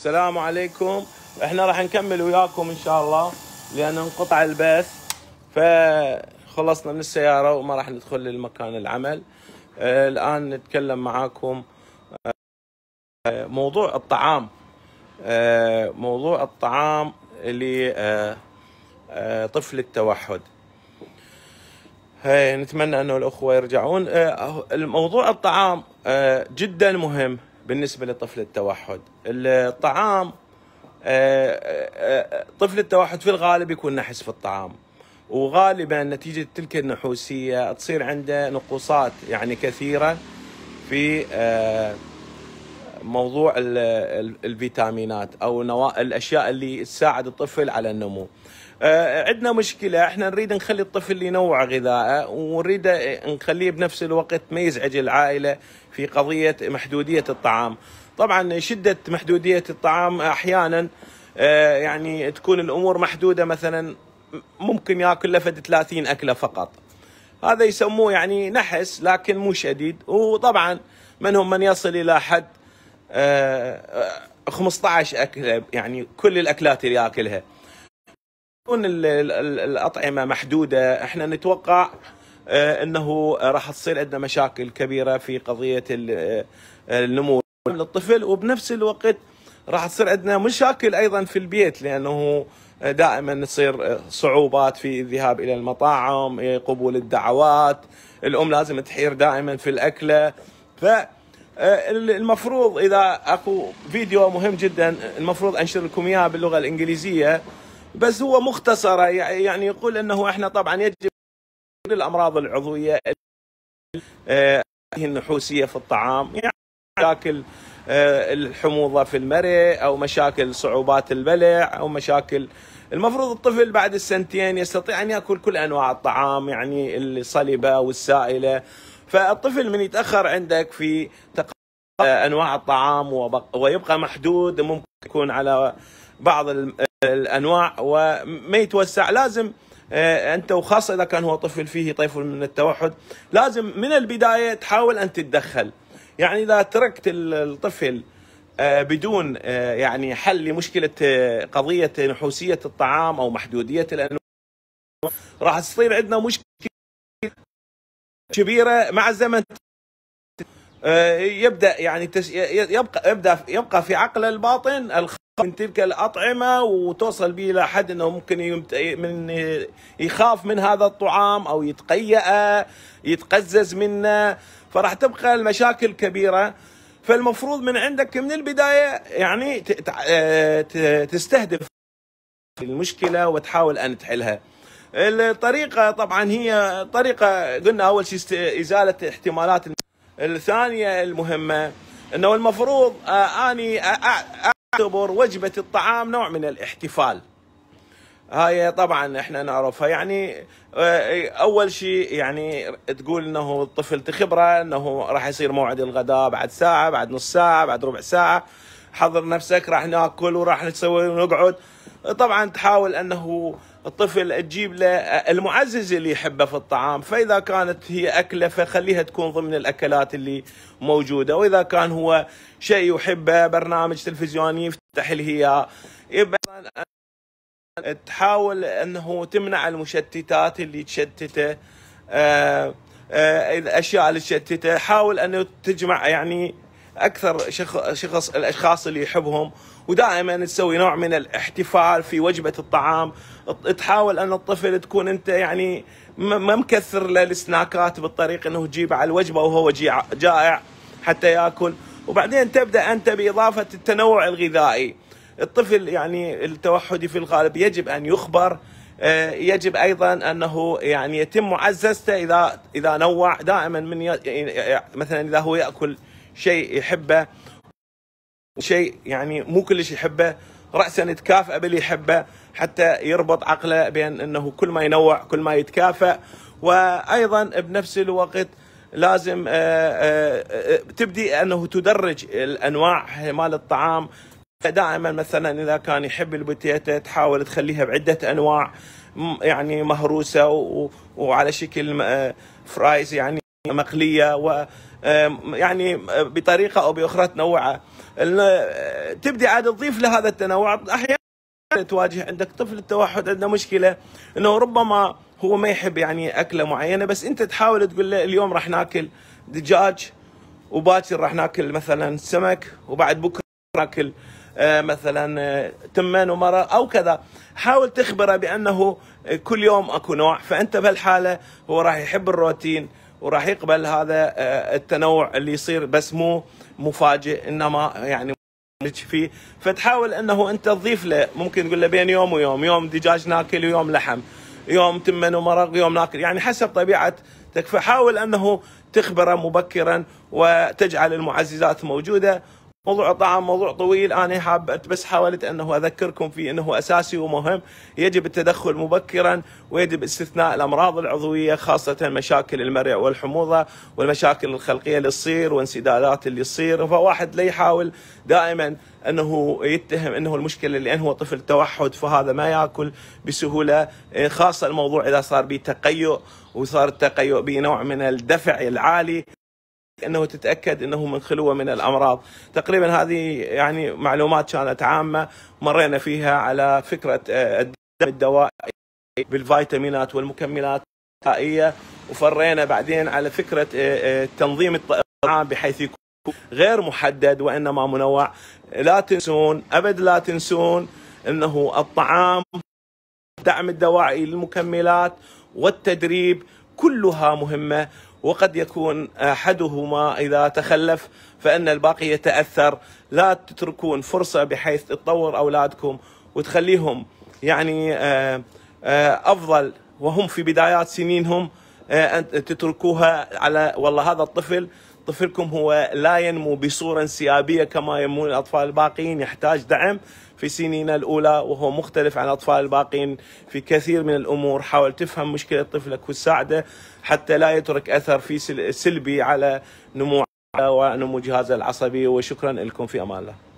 السلام عليكم احنا راح نكمل وياكم ان شاء الله لان انقطع البث فخلصنا من السياره وما راح ندخل للمكان العمل آه، الان نتكلم معاكم آه، موضوع الطعام آه، موضوع الطعام لطفل التوحد نتمنى انه الاخوه يرجعون موضوع الطعام جدا مهم بالنسبه لطفل التوحد الطعام آه، آه، آه، طفل التوحد في الغالب يكون نحس في الطعام وغالبا نتيجه تلك النحوسيه تصير عنده نقوصات يعني كثيره في موضوع الفيتامينات او الاشياء اللي تساعد الطفل على النمو آه، عندنا مشكله احنا نريد نخلي الطفل ينوع غذائه ونريد نخليه بنفس الوقت ما يزعج العائله في قضيه محدوديه الطعام طبعا شده محدوديه الطعام احيانا آه، يعني تكون الامور محدوده مثلا ممكن ياكل لفد 30 اكله فقط هذا يسموه يعني نحس لكن مو شديد وطبعا منهم من يصل الى حد 15 آه، اكله يعني كل الاكلات اللي ياكلها تكون الأطعمة محدودة احنا نتوقع آه، انه راح تصير عندنا مشاكل كبيرة في قضية آه، النمو للطفل وبنفس الوقت راح تصير عندنا مشاكل ايضا في البيت لانه دائما تصير صعوبات في الذهاب الى المطاعم قبول الدعوات الام لازم تحير دائما في الاكله ف آه، المفروض اذا اكو فيديو مهم جدا المفروض انشر لكم اياه باللغه الانجليزيه بس هو مختصرة يعني يقول أنه إحنا طبعا يجب الأمراض العضوية هذه آه، النحوسية في الطعام يعني مشاكل آه، الحموضة في المرء أو مشاكل صعوبات البلع أو مشاكل المفروض الطفل بعد السنتين يستطيع أن يأكل كل أنواع الطعام يعني الصلبة والسائلة فالطفل من يتأخر عندك في أنواع الطعام ويبقى محدود ممكن يكون على بعض الانواع وما يتوسع لازم آه، انت وخاصه اذا كان هو طفل فيه طيف من التوحد لازم من البدايه تحاول ان تتدخل يعني اذا تركت الطفل آه، بدون آه، يعني حل لمشكله قضيه نحوسيه الطعام او محدوديه الانواع راح تصير عندنا مشكله كبيره مع الزمن يبدا يعني يبقى يبدا يبقى في عقل الباطن من تلك الأطعمة وتوصل به إلى حد أنه ممكن من يخاف من هذا الطعام أو يتقيأ يتقزز منه فراح تبقى المشاكل كبيرة فالمفروض من عندك من البداية يعني آه، تستهدف المشكلة وتحاول أن تحلها الطريقة طبعا هي طريقة قلنا أول شيء إزالة احتمالات الثانية المهمة أنه المفروض آه، أني آه، تعتبر وجبة الطعام نوع من الاحتفال هاي طبعا احنا نعرفها يعني آه، اول شيء يعني تقول انه الطفل تخبره انه راح يصير موعد الغداء بعد ساعه بعد نص ساعه بعد ربع ساعه حضر نفسك راح ناكل وراح نسوي ونقعد طبعا تحاول انه الطفل تجيب له المعزز اللي يحبه في الطعام فاذا كانت هي اكله فخليها تكون ضمن الاكلات اللي موجوده واذا كان هو شيء يحبه برنامج تلفزيوني يفتح الهياء يبقى تحاول انه تمنع المشتتات اللي تشتته آه، آه، الاشياء اللي تشتته حاول انه تجمع يعني اكثر شخص الاشخاص اللي يحبهم ودائما تسوي نوع من الاحتفال في وجبه الطعام تحاول ان الطفل تكون انت يعني ما مكثر له السناكات بالطريق انه تجيب على الوجبه وهو جائع حتى ياكل وبعدين تبدا انت باضافه التنوع الغذائي الطفل يعني التوحدي في الغالب يجب ان يخبر آه، يجب ايضا انه يعني يتم معززته اذا اذا نوع دائما من يعني مثلا اذا هو ياكل شيء يحبه شيء يعني مو كلش يحبه راسا تكافئه باللي يحبه حتى يربط عقله بين انه كل ما ينوع كل ما يتكافئ وايضا بنفس الوقت لازم آه، آه، آه، تبدي انه تدرج الانواع مال الطعام دائما مثلا اذا كان يحب البوتيتا تحاول تخليها بعده انواع يعني مهروسه وعلى شكل فرايز يعني مقليه و يعني بطريقه او باخرى تنوعه تبدي عاد تضيف لهذا التنوع احيانا تواجه عندك طفل التوحد عنده مشكله انه ربما هو ما يحب يعني اكله معينه بس انت تحاول تقول له اليوم راح ناكل دجاج وباكر راح ناكل مثلا سمك وبعد بكره ناكل آه، مثلا آه، تمن ومرة أو كذا حاول تخبره بأنه كل يوم أكو نوع فأنت بهالحالة هو راح يحب الروتين وراح يقبل هذا آه، التنوع اللي يصير بس مو مفاجئ انما يعني فيه فتحاول انه انت تضيف له ممكن تقول له بين يوم ويوم يوم دجاج ناكل ويوم لحم يوم تمن ومرق يوم ناكل يعني حسب طبيعه تكفى حاول انه تخبره مبكرا وتجعل المعززات موجوده موضوع الطعام موضوع طويل انا حاب بس حاولت انه اذكركم فيه انه اساسي ومهم يجب التدخل مبكرا ويجب استثناء الامراض العضويه خاصه مشاكل المرع والحموضه والمشاكل الخلقيه اللي تصير وانسدادات اللي تصير فواحد لا يحاول دائما انه يتهم انه المشكله لان هو طفل توحد فهذا ما ياكل بسهوله إيه، خاصه الموضوع اذا صار به تقيؤ وصار التقيؤ بنوع من الدفع العالي انه تتاكد انه من خلوه من الامراض تقريبا هذه يعني معلومات كانت عامه مرينا فيها على فكره آه، الدم الدوائي بالفيتامينات والمكملات الغذائيه وفرينا بعدين على فكره آه، آه، تنظيم الطعام بحيث يكون غير محدد وانما منوع لا تنسون ابد لا تنسون انه الطعام الدعم الدوائي للمكملات والتدريب كلها مهمة وقد يكون أحدهما إذا تخلف فإن الباقي يتأثر لا تتركون فرصة بحيث تطور أولادكم وتخليهم يعني آه، آه، أفضل وهم في بدايات سنينهم آه، أن تتركوها على والله هذا الطفل طفلكم هو لا ينمو بصورة انسيابية كما ينمو الأطفال الباقيين يحتاج دعم في سنين الأولى وهو مختلف عن الأطفال الباقين في كثير من الأمور حاول تفهم مشكلة طفلك وتساعده حتى لا يترك أثر في سلبي على نمو ونمو جهازه العصبي وشكرا لكم في أمان الله